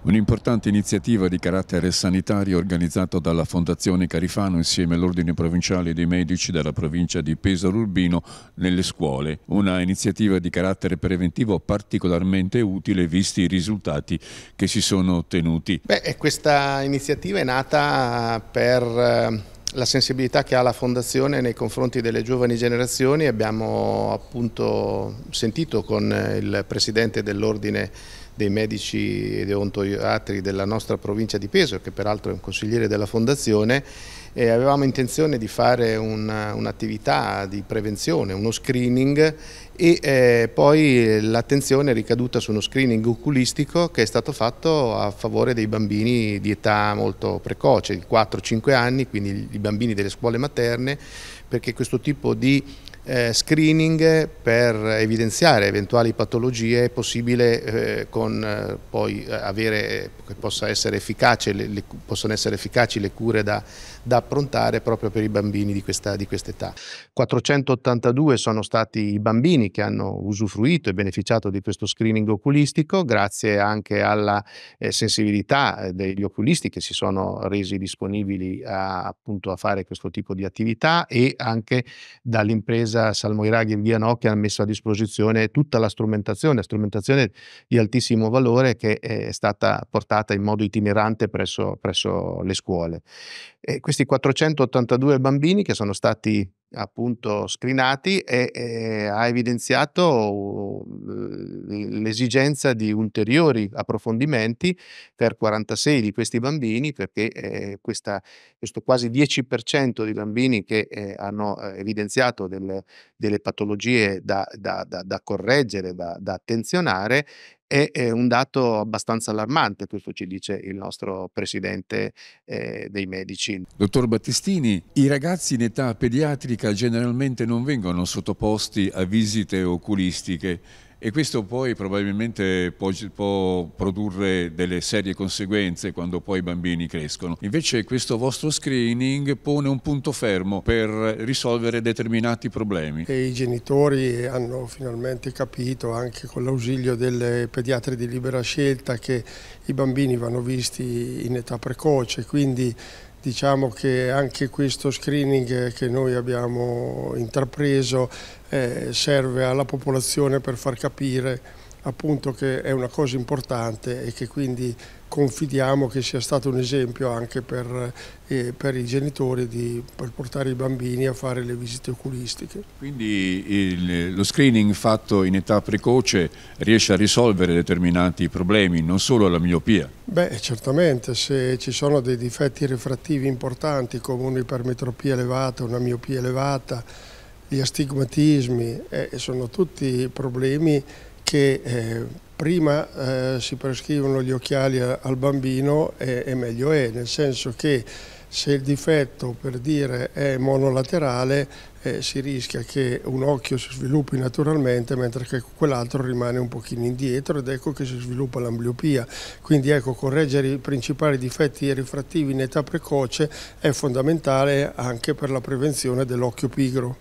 Un'importante iniziativa di carattere sanitario organizzata dalla Fondazione Carifano insieme all'Ordine Provinciale dei Medici della provincia di Pesaro Urbino nelle scuole. Una iniziativa di carattere preventivo particolarmente utile visti i risultati che si sono ottenuti. Beh, questa iniziativa è nata per eh, la sensibilità che ha la Fondazione nei confronti delle giovani generazioni. Abbiamo appunto sentito con il Presidente dell'Ordine dei medici e deontoiatri della nostra provincia di Peso, che peraltro è un consigliere della Fondazione, e eh, avevamo intenzione di fare un'attività un di prevenzione, uno screening e eh, poi l'attenzione è ricaduta su uno screening oculistico che è stato fatto a favore dei bambini di età molto precoce, di 4-5 anni, quindi i bambini delle scuole materne, perché questo tipo di eh, screening per evidenziare eventuali patologie, è possibile eh, con, eh, poi avere, che possa essere efficace, le, possono essere efficaci le cure da, da approntare proprio per i bambini di questa di quest età. 482 sono stati i bambini che hanno usufruito e beneficiato di questo screening oculistico, grazie anche alla sensibilità degli oculisti che si sono resi disponibili a, appunto a fare questo tipo di attività e anche dall'impresa impresa Salmo Iraghi e Via Nokia ha messo a disposizione tutta la strumentazione, strumentazione di altissimo valore che è stata portata in modo itinerante presso, presso le scuole. E questi 482 bambini che sono stati appunto screenati e, e ha evidenziato l'esigenza di ulteriori approfondimenti per 46 di questi bambini, perché eh, questa, questo quasi 10% di bambini che eh, hanno eh, evidenziato delle, delle patologie da, da, da, da correggere, da attenzionare, è, un dato abbastanza allarmante, questo ci dice il nostro presidente eh, dei medici. Dottor Battistini, i ragazzi in età pediatrica generalmente non vengono sottoposti a visite oculistiche e questo poi probabilmente può, può, produrre delle serie conseguenze quando poi i bambini crescono. Invece questo vostro screening pone un punto fermo per risolvere determinati problemi. E I genitori hanno finalmente capito anche con l'ausilio delle pediatri di libera scelta che i bambini vanno visti in età precoce, quindi Diciamo che anche questo screening che noi abbiamo intrapreso eh, serve alla popolazione per far capire appunto che è una cosa importante e che quindi confidiamo che sia stato un esempio anche per, eh, per i genitori di, per portare i bambini a fare le visite oculistiche. Quindi il, lo screening fatto in età precoce riesce a risolvere determinati problemi, non solo la miopia? Beh, certamente, se ci sono dei difetti refrattivi importanti come un'ipermetropia elevata, una miopia elevata, gli astigmatismi, eh, sono tutti problemi che eh, prima eh, si prescrivono gli occhiali al bambino e, e meglio è, nel senso che se il difetto per dire è monolaterale eh, si rischia che un occhio si sviluppi naturalmente mentre che quell'altro rimane un pochino indietro ed ecco che si sviluppa l'ambliopia quindi ecco correggere i principali difetti rifrattivi in età precoce è fondamentale anche per la prevenzione dell'occhio pigro